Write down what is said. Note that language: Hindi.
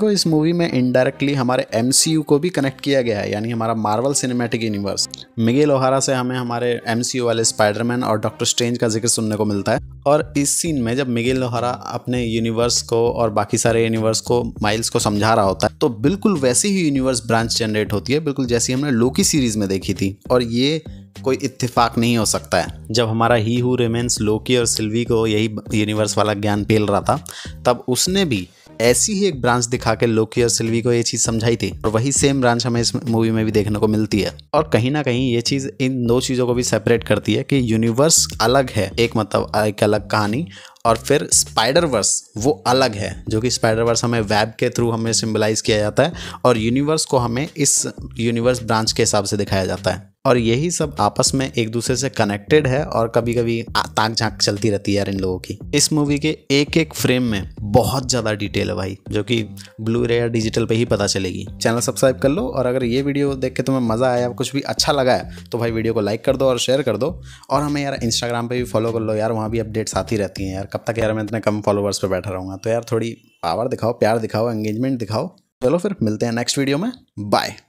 को तो इस मूवी में इनडायरेक्टली हमारे एम को भी कनेक्ट किया गया है यानी हमारा Marvel cinematic universe Miguel O'Hara से हमें हमारे एम वाले स्पाइडरमैन और डॉक्टर स्ट्रेंज का जिक्र सुनने को मिलता है और इस सीन में जब मिगेल लोहारा अपने यूनिवर्स को और बाकी सारे यूनिवर्स को माइल्स को समझा रहा होता है तो बिल्कुल वैसी ही यूनिवर्स ब्रांच जनरेट होती है बिल्कुल जैसी हमने लोकी सीरीज में देखी थी और ये कोई इत्तेफाक नहीं हो सकता है जब हमारा ही हु रेमेंस लोकी और सिल्वी को यही यूनिवर्स वाला ज्ञान पेल रहा था तब उसने भी ऐसी ही एक ब्रांच दिखा के लोकी और सिल्वी को ये चीज समझाई थी और वही सेम ब्रांच हमें इस मूवी में भी देखने को मिलती है और कहीं ना कहीं ये चीज इन दो चीजों को भी सेपरेट करती है कि यूनिवर्स अलग है एक मतलब एक अलग कहानी और फिर स्पाइडर वर्स वो अलग है जो कि स्पाइडर वर्स हमें वेब के थ्रू हमें सिम्बलाइज किया जाता है और यूनिवर्स को हमें इस यूनिवर्स ब्रांच के हिसाब से दिखाया जाता है और यही सब आपस में एक दूसरे से कनेक्टेड है और कभी कभी ताक झांक चलती रहती है यार इन लोगों की इस मूवी के एक एक फ्रेम में बहुत ज़्यादा डिटेल है भाई जो कि ब्लू रे या डिजिटल पे ही पता चलेगी चैनल सब्सक्राइब कर लो और अगर ये वीडियो देख के तुम्हें मज़ा आया कुछ भी अच्छा लगा है तो भाई वीडियो को लाइक कर दो और शेयर कर दो और हमें यार इंस्टाग्राम पर भी फॉलो कर लो यार वहाँ भी अपडेट्स आती रहती हैं यार कब तक यार मैं इतने कम फॉलोअर्स पर बैठा रहूँगा तो यार थोड़ी पावर दिखाओ प्यार दिखाओ एंगेजमेंट दिखाओ चलो फिर मिलते हैं नेक्स्ट वीडियो में बाय